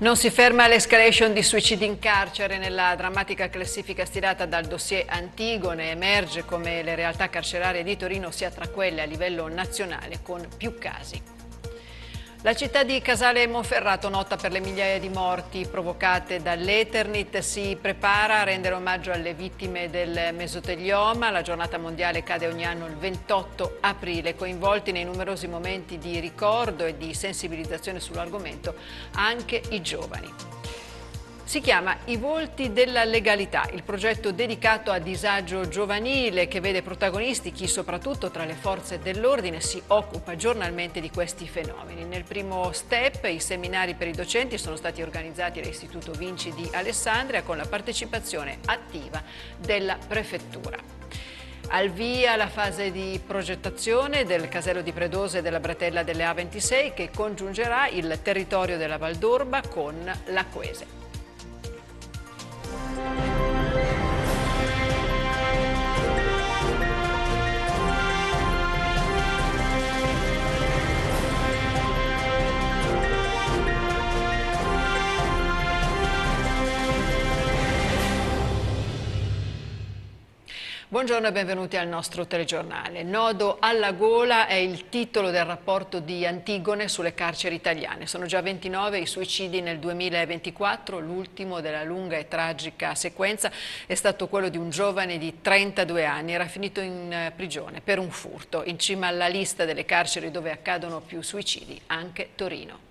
Non si ferma l'escalation di suicidi in carcere nella drammatica classifica stilata dal dossier Antigone. Emerge come le realtà carcerarie di Torino sia tra quelle a livello nazionale con più casi. La città di Casale Monferrato, nota per le migliaia di morti provocate dall'Eternit, si prepara a rendere omaggio alle vittime del mesotelioma. La giornata mondiale cade ogni anno il 28 aprile. Coinvolti nei numerosi momenti di ricordo e di sensibilizzazione sull'argomento anche i giovani. Si chiama I volti della legalità, il progetto dedicato a disagio giovanile che vede protagonisti chi soprattutto tra le forze dell'ordine si occupa giornalmente di questi fenomeni. Nel primo step i seminari per i docenti sono stati organizzati all'Istituto Vinci di Alessandria con la partecipazione attiva della prefettura. Al via la fase di progettazione del casello di Predose e della bratella delle A26 che congiungerà il territorio della Valdorba con la Coese. Thank you. Buongiorno e benvenuti al nostro telegiornale. Nodo alla gola è il titolo del rapporto di Antigone sulle carceri italiane. Sono già 29 i suicidi nel 2024, l'ultimo della lunga e tragica sequenza è stato quello di un giovane di 32 anni, era finito in eh, prigione per un furto, in cima alla lista delle carceri dove accadono più suicidi, anche Torino.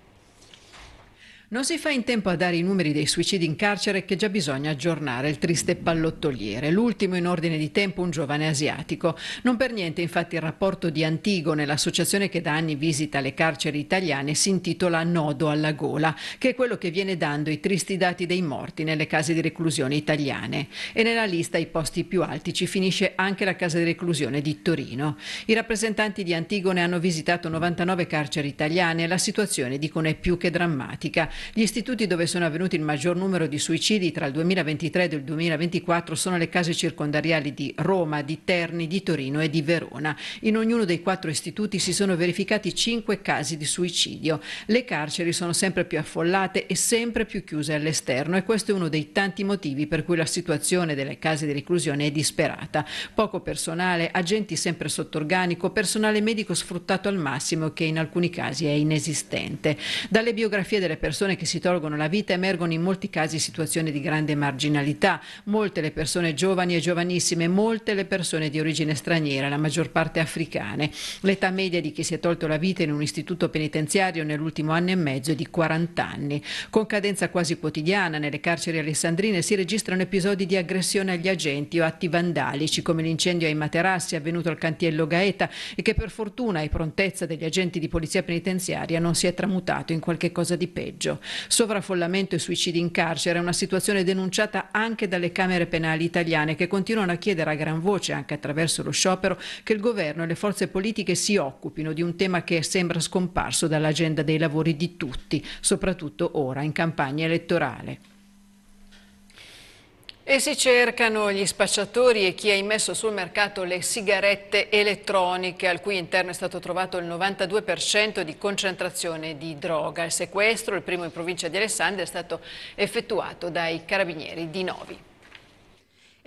Non si fa in tempo a dare i numeri dei suicidi in carcere che già bisogna aggiornare il triste pallottoliere, l'ultimo in ordine di tempo un giovane asiatico. Non per niente infatti il rapporto di Antigone, l'associazione che da anni visita le carceri italiane, si intitola Nodo alla gola, che è quello che viene dando i tristi dati dei morti nelle case di reclusione italiane. E nella lista ai posti più alti ci finisce anche la casa di reclusione di Torino. I rappresentanti di Antigone hanno visitato 99 carceri italiane e la situazione dicono è più che drammatica. Gli istituti dove sono avvenuti il maggior numero di suicidi tra il 2023 e il 2024 sono le case circondariali di Roma, di Terni, di Torino e di Verona. In ognuno dei quattro istituti si sono verificati cinque casi di suicidio. Le carceri sono sempre più affollate e sempre più chiuse all'esterno e questo è uno dei tanti motivi per cui la situazione delle case di reclusione è disperata. Poco personale, agenti sempre sotto organico, personale medico sfruttato al massimo che in alcuni casi è inesistente. Dalle biografie delle persone persone che si tolgono la vita emergono in molti casi situazioni di grande marginalità, molte le persone giovani e giovanissime, molte le persone di origine straniera, la maggior parte africane. L'età media di chi si è tolto la vita in un istituto penitenziario nell'ultimo anno e mezzo è di 40 anni. Con cadenza quasi quotidiana nelle carceri alessandrine si registrano episodi di aggressione agli agenti o atti vandalici come l'incendio ai materassi avvenuto al cantiello Gaeta e che per fortuna e prontezza degli agenti di polizia penitenziaria non si è tramutato in qualche cosa di peggio. Sovraffollamento e suicidi in carcere è una situazione denunciata anche dalle Camere penali italiane che continuano a chiedere a gran voce, anche attraverso lo sciopero, che il governo e le forze politiche si occupino di un tema che sembra scomparso dall'agenda dei lavori di tutti, soprattutto ora in campagna elettorale. E si cercano gli spacciatori e chi ha immesso sul mercato le sigarette elettroniche, al cui interno è stato trovato il 92% di concentrazione di droga. Il sequestro, il primo in provincia di Alessandria, è stato effettuato dai carabinieri di Novi.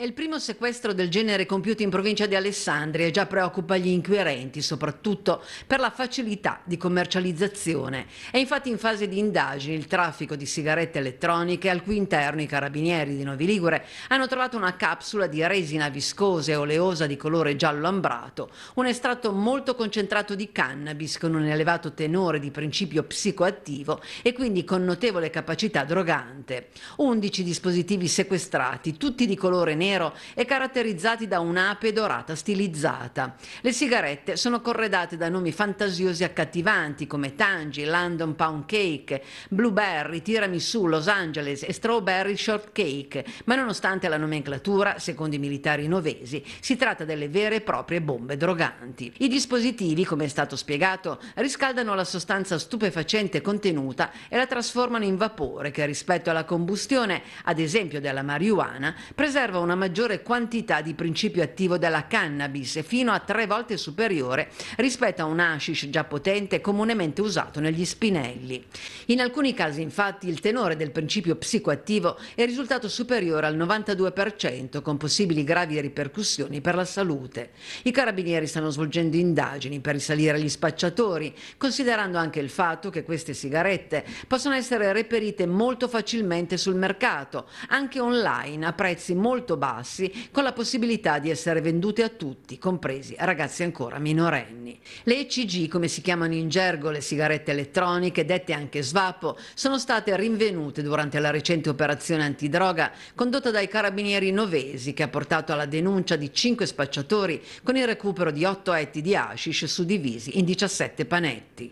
È il primo sequestro del genere compiuto in provincia di Alessandria e già preoccupa gli inquirenti, soprattutto per la facilità di commercializzazione. È infatti in fase di indagini il traffico di sigarette elettroniche al cui interno i carabinieri di Novi Ligure hanno trovato una capsula di resina viscosa e oleosa di colore giallo ambrato, un estratto molto concentrato di cannabis con un elevato tenore di principio psicoattivo e quindi con notevole capacità drogante. 11 dispositivi sequestrati, tutti di colore nero nero e caratterizzati da un'ape dorata stilizzata. Le sigarette sono corredate da nomi fantasiosi e accattivanti come Tangi, London Pound Cake, Blueberry, Tiramisù, Los Angeles e Strawberry Shortcake, ma nonostante la nomenclatura, secondo i militari novesi, si tratta delle vere e proprie bombe droganti. I dispositivi, come è stato spiegato, riscaldano la sostanza stupefacente contenuta e la trasformano in vapore che rispetto alla combustione, ad esempio della marijuana, preserva una una maggiore quantità di principio attivo della cannabis, fino a tre volte superiore rispetto a un hashish già potente comunemente usato negli spinelli. In alcuni casi, infatti, il tenore del principio psicoattivo è risultato superiore al 92%, con possibili gravi ripercussioni per la salute. I carabinieri stanno svolgendo indagini per risalire agli spacciatori, considerando anche il fatto che queste sigarette possono essere reperite molto facilmente sul mercato, anche online, a prezzi molto bassi bassi, con la possibilità di essere vendute a tutti, compresi ragazzi ancora minorenni. Le ECG, come si chiamano in gergo le sigarette elettroniche, dette anche svapo, sono state rinvenute durante la recente operazione antidroga condotta dai carabinieri novesi che ha portato alla denuncia di cinque spacciatori con il recupero di otto etti di hashish suddivisi in 17 panetti.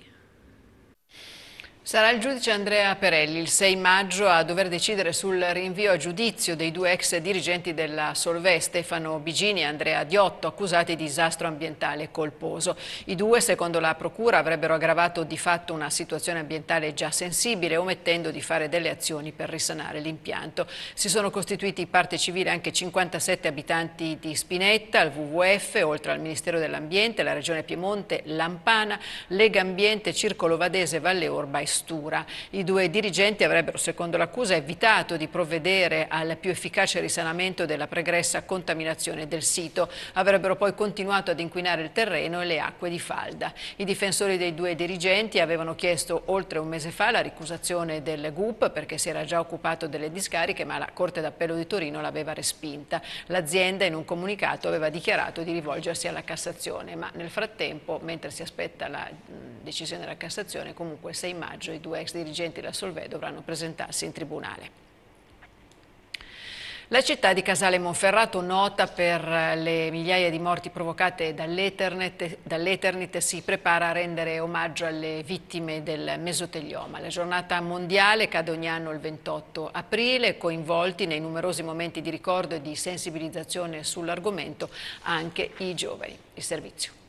Sarà il giudice Andrea Perelli il 6 maggio a dover decidere sul rinvio a giudizio dei due ex dirigenti della Solvè, Stefano Bigini e Andrea Diotto, accusati di disastro ambientale colposo. I due, secondo la Procura, avrebbero aggravato di fatto una situazione ambientale già sensibile, omettendo di fare delle azioni per risanare l'impianto. Si sono costituiti parte civile anche 57 abitanti di Spinetta, il WWF, oltre al Ministero dell'Ambiente, la Regione Piemonte, Lampana, Lega Ambiente, Circolo Vadese, Valle Orba e Stura. I due dirigenti avrebbero, secondo l'accusa, evitato di provvedere al più efficace risanamento della pregressa contaminazione del sito. Avrebbero poi continuato ad inquinare il terreno e le acque di falda. I difensori dei due dirigenti avevano chiesto oltre un mese fa la ricusazione del GUP perché si era già occupato delle discariche ma la Corte d'Appello di Torino l'aveva respinta. L'azienda in un comunicato aveva dichiarato di rivolgersi alla Cassazione ma nel frattempo mentre si aspetta la mm, decisione della Cassazione comunque il 6 maggio maggio i due ex dirigenti della Solvè dovranno presentarsi in tribunale. La città di Casale Monferrato, nota per eh, le migliaia di morti provocate dall'Eternet, dall si prepara a rendere omaggio alle vittime del mesotelioma. La giornata mondiale cade ogni anno il 28 aprile, coinvolti nei numerosi momenti di ricordo e di sensibilizzazione sull'argomento anche i giovani. Il servizio.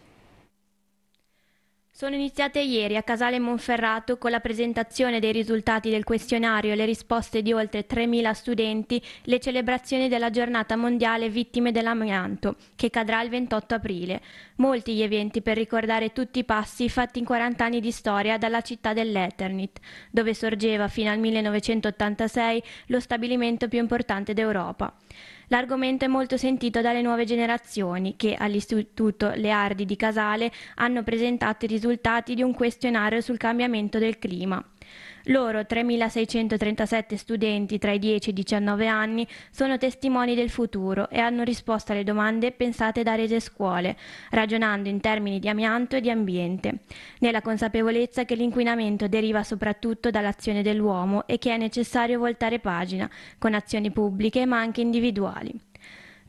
Sono iniziate ieri a Casale Monferrato con la presentazione dei risultati del questionario e le risposte di oltre 3.000 studenti le celebrazioni della giornata mondiale vittime dell'amianto, che cadrà il 28 aprile. Molti gli eventi per ricordare tutti i passi fatti in 40 anni di storia dalla città dell'Eternit, dove sorgeva fino al 1986 lo stabilimento più importante d'Europa. L'argomento è molto sentito dalle nuove generazioni che all'Istituto Leardi di Casale hanno presentato i risultati di un questionario sul cambiamento del clima. Loro, 3.637 studenti tra i 10 e i 19 anni, sono testimoni del futuro e hanno risposto alle domande pensate da rete scuole, ragionando in termini di amianto e di ambiente, nella consapevolezza che l'inquinamento deriva soprattutto dall'azione dell'uomo e che è necessario voltare pagina, con azioni pubbliche ma anche individuali.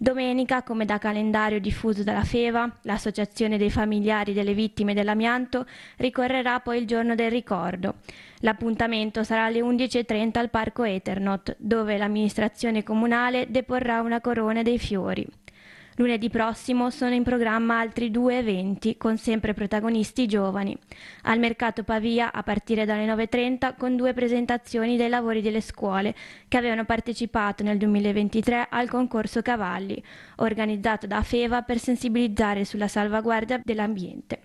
Domenica, come da calendario diffuso dalla FEVA, l'Associazione dei familiari delle vittime dell'amianto, ricorrerà poi il giorno del ricordo. L'appuntamento sarà alle 11.30 al Parco Eternot, dove l'amministrazione comunale deporrà una corona dei fiori. Lunedì prossimo sono in programma altri due eventi con sempre protagonisti giovani. Al mercato Pavia a partire dalle 9.30 con due presentazioni dei lavori delle scuole che avevano partecipato nel 2023 al concorso Cavalli, organizzato da FEVA per sensibilizzare sulla salvaguardia dell'ambiente.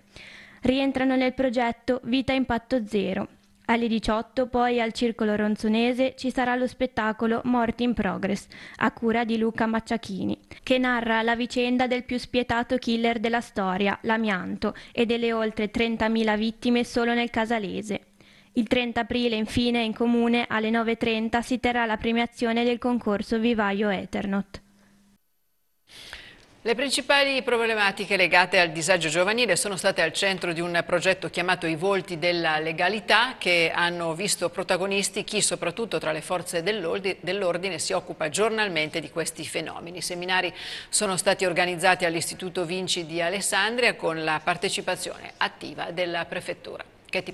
Rientrano nel progetto Vita Impatto Zero, alle 18 poi al Circolo Ronzonese ci sarà lo spettacolo Morti in Progress, a cura di Luca Macciachini, che narra la vicenda del più spietato killer della storia, l'amianto, e delle oltre 30.000 vittime solo nel casalese. Il 30 aprile infine in comune alle 9.30 si terrà la premiazione del concorso Vivaio Eternot. Le principali problematiche legate al disagio giovanile sono state al centro di un progetto chiamato I volti della legalità che hanno visto protagonisti chi soprattutto tra le forze dell'ordine si occupa giornalmente di questi fenomeni. I seminari sono stati organizzati all'Istituto Vinci di Alessandria con la partecipazione attiva della Prefettura. Che ti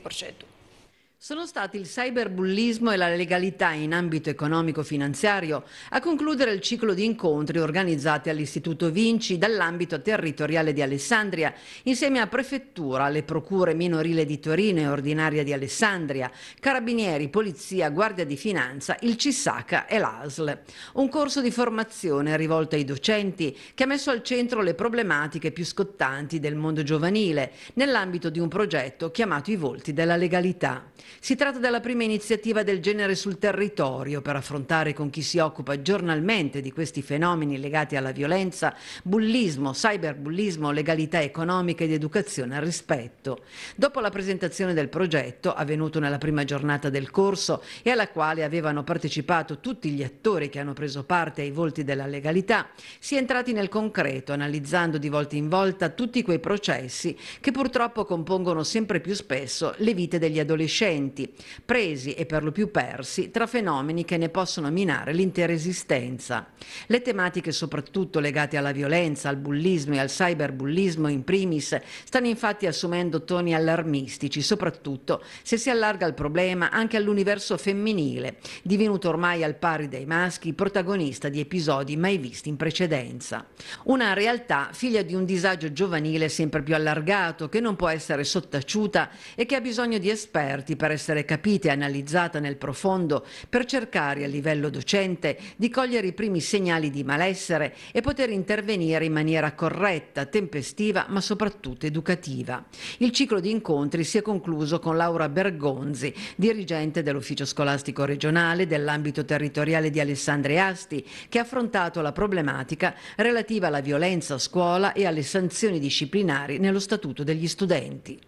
sono stati il cyberbullismo e la legalità in ambito economico-finanziario a concludere il ciclo di incontri organizzati all'Istituto Vinci dall'ambito territoriale di Alessandria, insieme a Prefettura, alle Procure Minorile di Torino e Ordinaria di Alessandria, Carabinieri, Polizia, Guardia di Finanza, il CISACA e l'ASL. Un corso di formazione rivolto ai docenti che ha messo al centro le problematiche più scottanti del mondo giovanile nell'ambito di un progetto chiamato I Volti della Legalità. Si tratta della prima iniziativa del genere sul territorio per affrontare con chi si occupa giornalmente di questi fenomeni legati alla violenza, bullismo, cyberbullismo, legalità economica ed educazione al rispetto. Dopo la presentazione del progetto, avvenuto nella prima giornata del corso e alla quale avevano partecipato tutti gli attori che hanno preso parte ai volti della legalità, si è entrati nel concreto analizzando di volta in volta tutti quei processi che purtroppo compongono sempre più spesso le vite degli adolescenti differenti, presi e per lo più persi tra fenomeni che ne possono minare l'intera esistenza. Le tematiche soprattutto legate alla violenza, al bullismo e al cyberbullismo in primis stanno infatti assumendo toni allarmistici, soprattutto se si allarga il problema anche all'universo femminile, divenuto ormai al pari dei maschi protagonista di episodi mai visti in precedenza. Una realtà figlia di un disagio giovanile sempre più allargato che non può essere sottaciuta e che ha bisogno di esperti per per essere capita e analizzata nel profondo, per cercare a livello docente di cogliere i primi segnali di malessere e poter intervenire in maniera corretta, tempestiva ma soprattutto educativa. Il ciclo di incontri si è concluso con Laura Bergonzi, dirigente dell'Ufficio Scolastico Regionale dell'ambito territoriale di Alessandria Asti, che ha affrontato la problematica relativa alla violenza a scuola e alle sanzioni disciplinari nello Statuto degli studenti.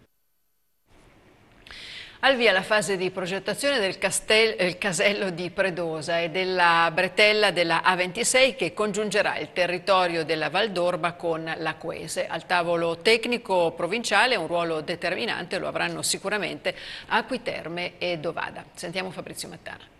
Al via la fase di progettazione del eh, casello di Predosa e della bretella della A26 che congiungerà il territorio della Valdorba con la Quese. Al tavolo tecnico provinciale un ruolo determinante lo avranno sicuramente Acquiterme e Dovada. Sentiamo Fabrizio Mattana.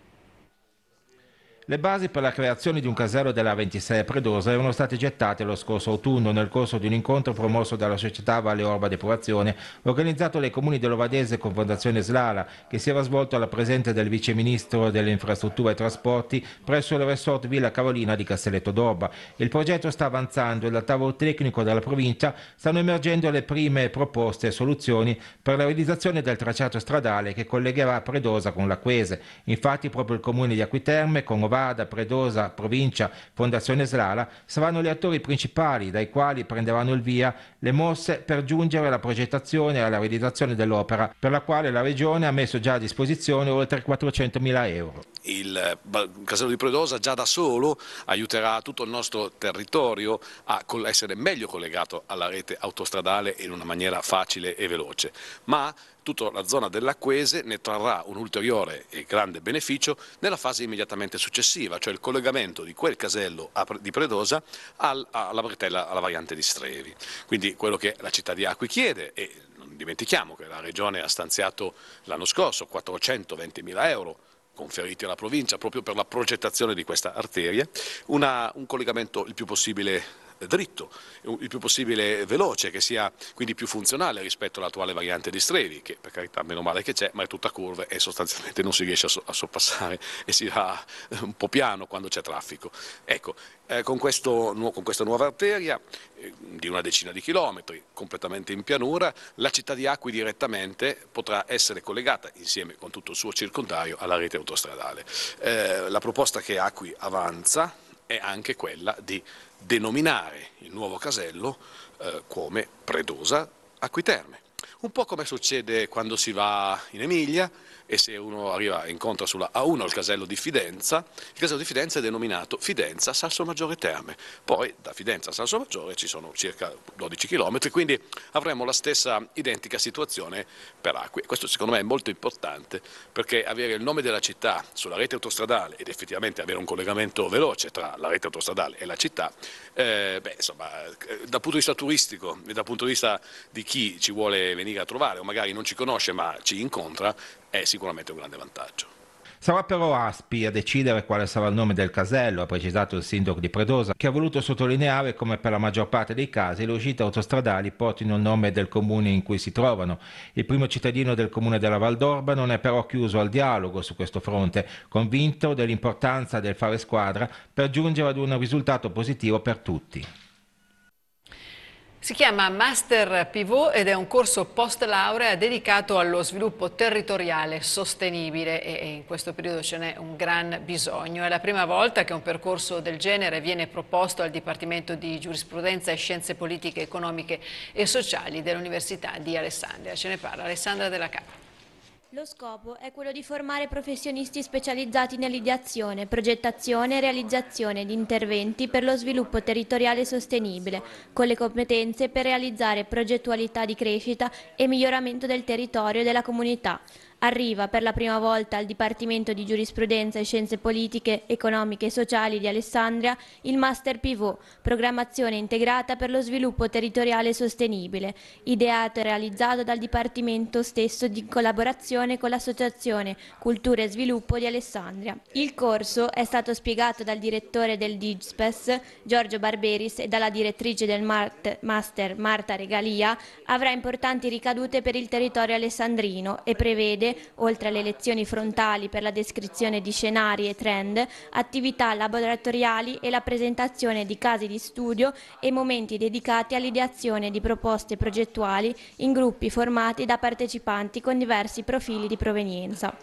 Le basi per la creazione di un casello della 26 Predosa erano state gettate lo scorso autunno nel corso di un incontro promosso dalla società Valle Orba Depurazione, organizzato dai comuni dell'Ovadese con Fondazione Slala, che si era svolto alla presenza del Vice Ministro delle Infrastrutture e Trasporti presso il resort Villa Carolina di Castelletto d'Orba. Il progetto sta avanzando e dal tavolo tecnico della provincia stanno emergendo le prime proposte e soluzioni per la realizzazione del tracciato stradale che collegherà Predosa con l'Aquese. Infatti proprio il comune di Acquiterme con Ovadese Bada, Predosa, Provincia, Fondazione Slala saranno gli attori principali dai quali prenderanno il via le mosse per giungere alla progettazione e alla realizzazione dell'opera, per la quale la Regione ha messo già a disposizione oltre 400 mila euro. Il casello di Predosa già da solo aiuterà tutto il nostro territorio a essere meglio collegato alla rete autostradale in una maniera facile e veloce, ma soprattutto la zona dell'Acquese ne trarrà un ulteriore e grande beneficio nella fase immediatamente successiva, cioè il collegamento di quel casello di Predosa alla bretella, alla variante di Strevi. Quindi quello che la città di Acqui chiede e non dimentichiamo che la Regione ha stanziato l'anno scorso 420 mila euro conferiti alla provincia proprio per la progettazione di questa arteria, Una, un collegamento il più possibile dritto, il più possibile veloce, che sia quindi più funzionale rispetto all'attuale variante di Strevi, che per carità meno male che c'è, ma è tutta curva e sostanzialmente non si riesce a, so a sorpassare e si va un po' piano quando c'è traffico. Ecco, eh, con, questo, con, questa nuova arteria eh, di una decina di chilometri, completamente in pianura, la città di Acqui direttamente potrà essere collegata insieme con tutto il suo circondario alla rete autostradale. Eh, la proposta che Acqui avanza è anche quella di denominare il nuovo casello eh, come Predosa Acquiterme. Un po' come succede quando si va in Emilia e se uno arriva e incontra sulla A1 il casello di Fidenza, il casello di Fidenza è denominato Fidenza Salso Maggiore Terme, poi da Fidenza a Salso Maggiore ci sono circa 12 km, quindi avremo la stessa identica situazione per Acqui. Questo secondo me è molto importante perché avere il nome della città sulla rete autostradale ed effettivamente avere un collegamento veloce tra la rete autostradale e la città, eh, beh, insomma, eh, dal punto di vista turistico e dal punto di vista di chi ci vuole venire a trovare o magari non ci conosce ma ci incontra è sicuramente un grande vantaggio. Sarà però Aspi a decidere quale sarà il nome del casello, ha precisato il sindaco di Predosa, che ha voluto sottolineare come per la maggior parte dei casi le uscite autostradali portino il nome del comune in cui si trovano. Il primo cittadino del comune della Valdorba non è però chiuso al dialogo su questo fronte, convinto dell'importanza del fare squadra per giungere ad un risultato positivo per tutti. Si chiama Master Pivot ed è un corso post laurea dedicato allo sviluppo territoriale sostenibile e in questo periodo ce n'è un gran bisogno. È la prima volta che un percorso del genere viene proposto al Dipartimento di Giurisprudenza e Scienze Politiche, Economiche e Sociali dell'Università di Alessandria. Ce ne parla Alessandra Della Capra. Lo scopo è quello di formare professionisti specializzati nell'ideazione, progettazione e realizzazione di interventi per lo sviluppo territoriale sostenibile, con le competenze per realizzare progettualità di crescita e miglioramento del territorio e della comunità, arriva per la prima volta al Dipartimento di Giurisprudenza e Scienze Politiche, Economiche e Sociali di Alessandria il Master Pivot, Programmazione integrata per lo sviluppo territoriale sostenibile, ideato e realizzato dal Dipartimento stesso in collaborazione con l'Associazione Cultura e Sviluppo di Alessandria. Il corso è stato spiegato dal direttore del DIGSPES, Giorgio Barberis, e dalla direttrice del Master, Marta Regalia, avrà importanti ricadute per il territorio alessandrino e prevede oltre alle lezioni frontali per la descrizione di scenari e trend, attività laboratoriali e la presentazione di casi di studio e momenti dedicati all'ideazione di proposte progettuali in gruppi formati da partecipanti con diversi profili di provenienza.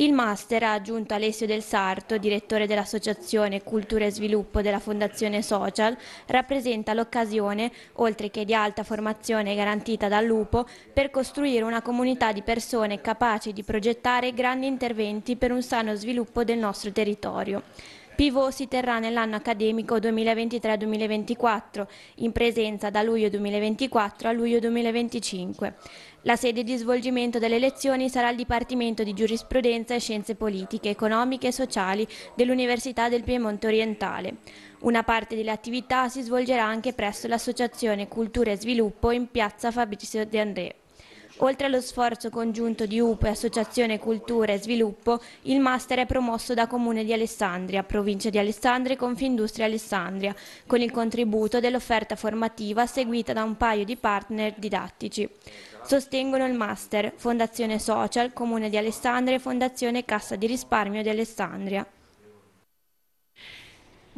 Il master ha aggiunto Alessio Del Sarto, direttore dell'Associazione Cultura e Sviluppo della Fondazione Social, rappresenta l'occasione, oltre che di alta formazione garantita dal Lupo, per costruire una comunità di persone capaci di progettare grandi interventi per un sano sviluppo del nostro territorio. Pivot si terrà nell'anno accademico 2023-2024, in presenza da luglio 2024 a luglio 2025. La sede di svolgimento delle lezioni sarà il Dipartimento di Giurisprudenza e Scienze Politiche, Economiche e Sociali dell'Università del Piemonte Orientale. Una parte delle attività si svolgerà anche presso l'Associazione Cultura e Sviluppo in piazza Fabrizio De André. Oltre allo sforzo congiunto di UP e Associazione Cultura e Sviluppo, il master è promosso da Comune di Alessandria, Provincia di Alessandria e Confindustria Alessandria, con il contributo dell'offerta formativa seguita da un paio di partner didattici. Sostengono il Master, Fondazione Social, Comune di Alessandria e Fondazione Cassa di Risparmio di Alessandria.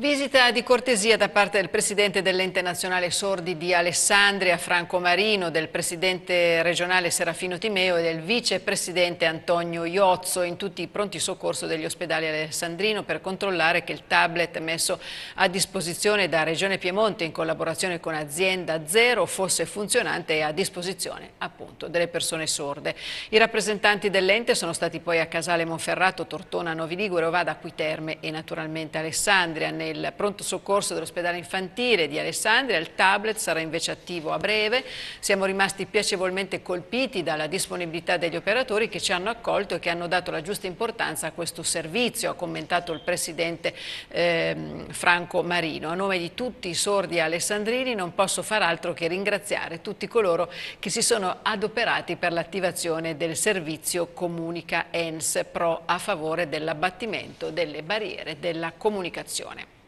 Visita di cortesia da parte del Presidente dell'Ente Nazionale Sordi di Alessandria, Franco Marino, del Presidente regionale Serafino Timeo e del Vicepresidente Antonio Iozzo in tutti i pronti soccorso degli ospedali alessandrino per controllare che il tablet messo a disposizione da Regione Piemonte in collaborazione con Azienda Zero fosse funzionante e a disposizione appunto delle persone sorde. I rappresentanti dell'ente sono stati poi a Casale Monferrato, Tortona, Novi Ligure, Ovada, Quiterme e naturalmente Alessandria. Nel nel pronto soccorso dell'ospedale infantile di Alessandria, il tablet sarà invece attivo a breve. Siamo rimasti piacevolmente colpiti dalla disponibilità degli operatori che ci hanno accolto e che hanno dato la giusta importanza a questo servizio, ha commentato il Presidente eh, Franco Marino. A nome di tutti i sordi alessandrini non posso far altro che ringraziare tutti coloro che si sono adoperati per l'attivazione del servizio Comunica ENS Pro a favore dell'abbattimento delle barriere della comunicazione.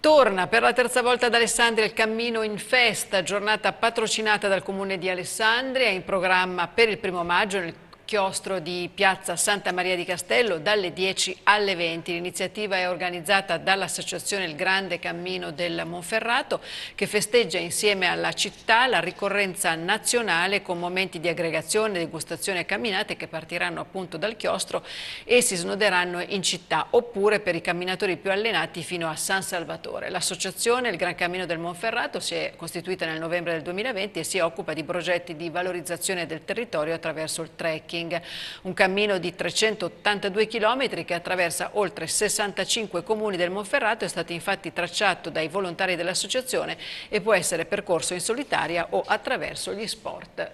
Torna per la terza volta ad Alessandria il Cammino in Festa, giornata patrocinata dal Comune di Alessandria, in programma per il primo maggio nel chiostro di piazza Santa Maria di Castello dalle 10 alle 20. L'iniziativa è organizzata dall'associazione Il Grande Cammino del Monferrato che festeggia insieme alla città la ricorrenza nazionale con momenti di aggregazione, degustazione e camminate che partiranno appunto dal chiostro e si snoderanno in città oppure per i camminatori più allenati fino a San Salvatore. L'associazione Il Gran Cammino del Monferrato si è costituita nel novembre del 2020 e si occupa di progetti di valorizzazione del territorio attraverso il trekking trekking, un cammino di 382 km che attraversa oltre 65 comuni del Monferrato, è stato infatti tracciato dai volontari dell'associazione e può essere percorso in solitaria o attraverso gli sport eh,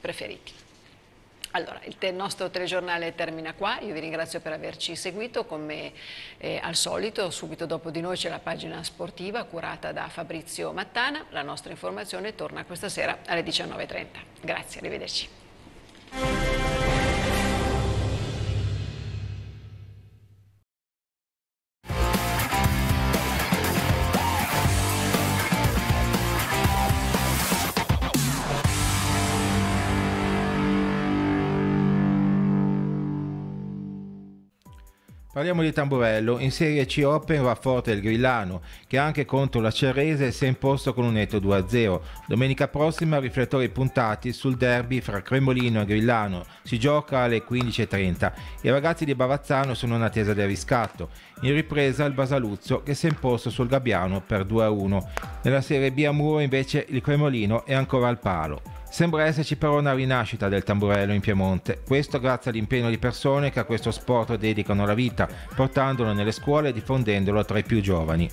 preferiti. Allora, il nostro telegiornale termina qua, io vi ringrazio per averci seguito, come eh, al solito subito dopo di noi c'è la pagina sportiva curata da Fabrizio Mattana, la nostra informazione torna questa sera alle 19.30. Grazie, arrivederci. Bye. Parliamo di Tamburello, in Serie C Open va forte il Grillano, che anche contro la Cerese si è imposto con un netto 2-0. Domenica prossima riflettori puntati sul derby fra Cremolino e Grillano, si gioca alle 15.30. I ragazzi di Bavazzano sono in attesa del riscatto. In ripresa il Basaluzzo che si è imposto sul Gabbiano per 2-1. Nella Serie B a Muro invece il Cremolino è ancora al palo. Sembra esserci però una rinascita del tamburello in Piemonte, questo grazie all'impegno di persone che a questo sport dedicano la vita, portandolo nelle scuole e diffondendolo tra i più giovani.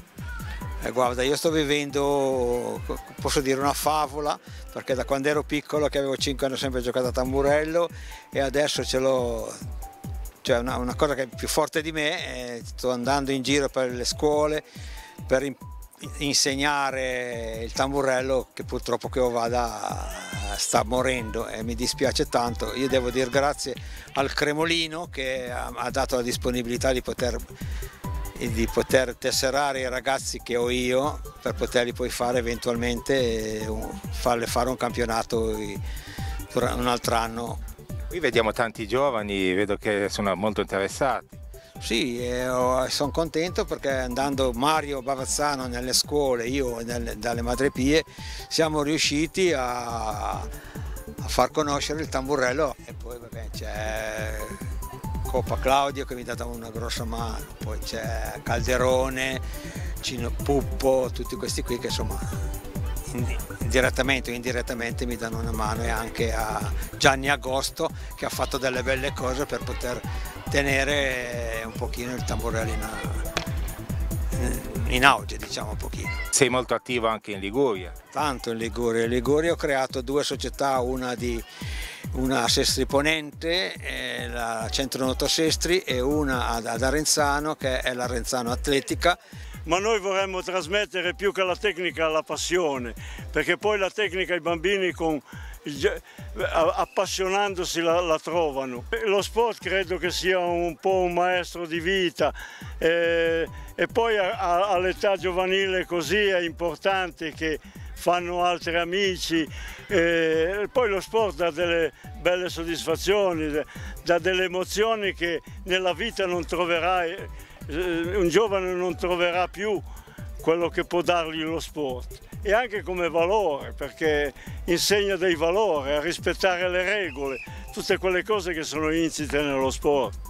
Eh, guarda, io sto vivendo, posso dire, una favola, perché da quando ero piccolo, che avevo 5 anni, ho sempre giocato a tamburello e adesso ce l'ho cioè una, una, cosa che è più forte di me, eh, sto andando in giro per le scuole per in, insegnare il tamburello che purtroppo che io vada A, sta morendo e mi dispiace tanto. Io devo dire grazie al Cremolino che ha dato la disponibilità di poter, di poter tesserare i ragazzi che ho io per poterli poi fare eventualmente eh, farle fare un campionato eh, un altro anno. Qui vediamo tanti giovani, vedo che sono molto interessati. Sì, eh, sono contento perché andando Mario Bavazzano nelle scuole, io nel, dalle Madrepie, siamo riusciti a, a, far conoscere il tamburello e poi vabbè, c'è Coppa Claudio che mi ha dato una grossa mano, poi c'è Calderone, Cino Puppo, tutti questi qui che insomma direttamente o indirettamente mi danno una mano e anche a Gianni Agosto che ha fatto delle belle cose per poter tenere un pochino il tamburello in, eh, in auge, diciamo un pochino. Sei molto attivo anche in Liguria. Tanto in Liguria. In Liguria ho creato due società, una di una a Sestri Ponente, eh, la Centro Noto Sestri e una ad Arenzano che è l'Arenzano Atletica ma noi vorremmo trasmettere più che la tecnica la passione, perché poi la tecnica i bambini con, appassionandosi la, la, trovano. Lo sport credo che sia un po' un maestro di vita eh, e poi all'età giovanile così è importante che fanno altri amici, eh, poi lo sport dà delle belle soddisfazioni, dà delle emozioni che nella vita non troverai eh, un giovane non troverà più quello che può dargli lo sport e anche come valore perché insegna dei valori, a rispettare le regole, tutte quelle cose che sono insite nello sport.